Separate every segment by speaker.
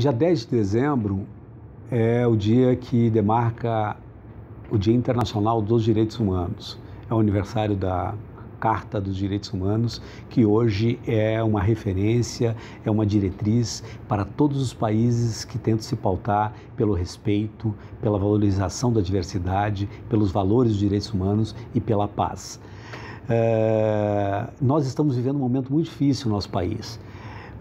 Speaker 1: Dia 10 de dezembro é o dia que demarca o Dia Internacional dos Direitos Humanos. É o aniversário da Carta dos Direitos Humanos, que hoje é uma referência, é uma diretriz para todos os países que tentam se pautar pelo respeito, pela valorização da diversidade, pelos valores dos direitos humanos e pela paz. É... nós estamos vivendo um momento muito difícil no nosso país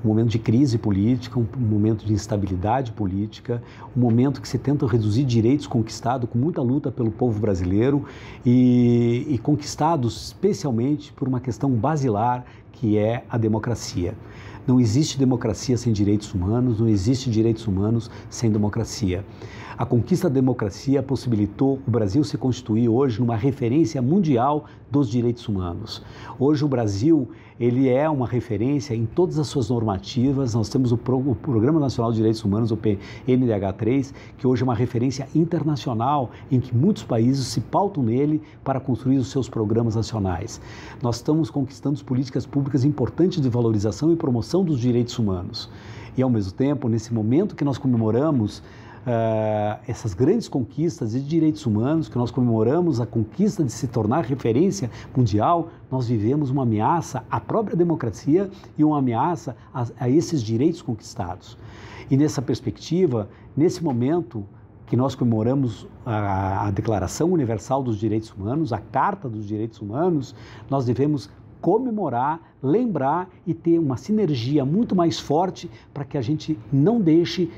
Speaker 1: um momento de crise política, um momento de instabilidade política, um momento que se tenta reduzir direitos conquistados com muita luta pelo povo brasileiro e, e conquistados especialmente por uma questão basilar que é a democracia. Não existe democracia sem direitos humanos, não existe direitos humanos sem democracia. A conquista da democracia possibilitou o Brasil se constituir hoje numa referência mundial dos direitos humanos. Hoje o Brasil ele é uma referência em todas as suas normativas. Nós temos o, Programa Nacional de Direitos Humanos, o PNDH3, que hoje é uma referência internacional em que muitos países se pautam nele para construir os seus programas nacionais. Nós estamos conquistando políticas públicas públicas importantes de valorização e promoção dos direitos humanos. E, ao mesmo tempo, nesse momento que nós comemoramos Uh, essas grandes conquistas de direitos humanos, que nós comemoramos a conquista de se tornar referência mundial, nós vivemos uma ameaça à própria democracia e uma ameaça a, a esses direitos conquistados. E nessa perspectiva, nesse momento que nós comemoramos a, a Declaração Universal dos Direitos Humanos, a Carta dos Direitos Humanos, nós devemos comemorar, lembrar e ter uma sinergia muito mais forte para que a gente não deixe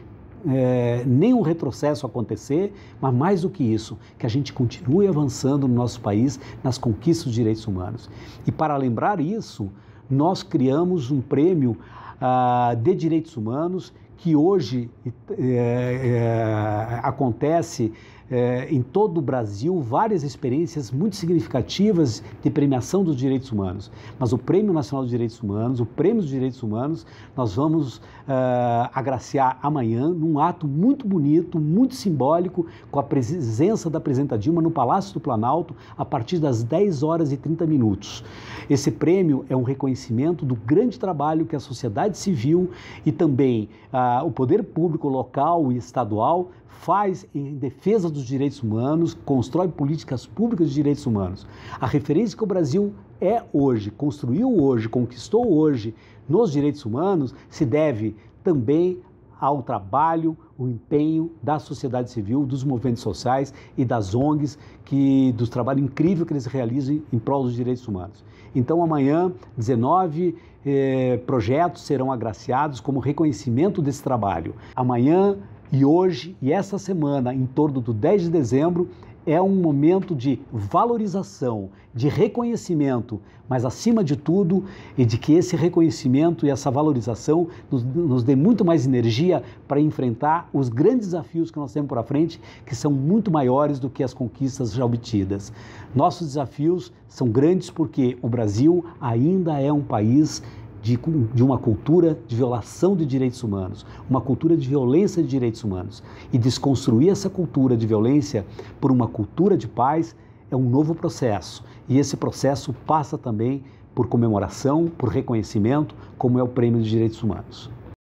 Speaker 1: é, nenhum retrocesso acontecer, mas mais do que isso, que a gente continue avançando no nosso país nas conquistas dos direitos humanos. E para lembrar isso, nós criamos um prêmio ah, de direitos humanos que hoje é, é, acontece é, em todo o Brasil várias experiências muito significativas de premiação dos direitos humanos. Mas o Prêmio Nacional dos Direitos Humanos, o Prêmio dos Direitos Humanos, nós vamos é, agraciar amanhã num ato muito bonito, muito simbólico, com a presença da presidenta Dilma no Palácio do Planalto a partir das 10 horas e 30 minutos. Esse prêmio é um reconhecimento do grande trabalho que a sociedade civil e também ah, o poder público local e estadual faz em defesa dos dos direitos humanos, constrói políticas públicas de direitos humanos. A referência que o Brasil é hoje, construiu hoje, conquistou hoje nos direitos humanos, se deve também ao trabalho, o empenho da sociedade civil, dos movimentos sociais e das ONGs, que do trabalho incrível que eles realizam em prol dos direitos humanos. Então, amanhã, 19 eh, projetos serão agraciados como reconhecimento desse trabalho. Amanhã, e hoje e essa semana, em torno do 10 de dezembro, é um momento de valorização, de reconhecimento, mas acima de tudo, e de que esse reconhecimento e essa valorização nos, nos dê muito mais energia para enfrentar os grandes desafios que nós temos para frente, que são muito maiores do que as conquistas já obtidas. Nossos desafios são grandes porque o Brasil ainda é um país de, de, uma cultura de violação de direitos humanos, uma cultura de violência de direitos humanos. E desconstruir essa cultura de violência por uma cultura de paz é um novo processo. E esse processo passa também por comemoração, por reconhecimento, como é o Prêmio de Direitos Humanos.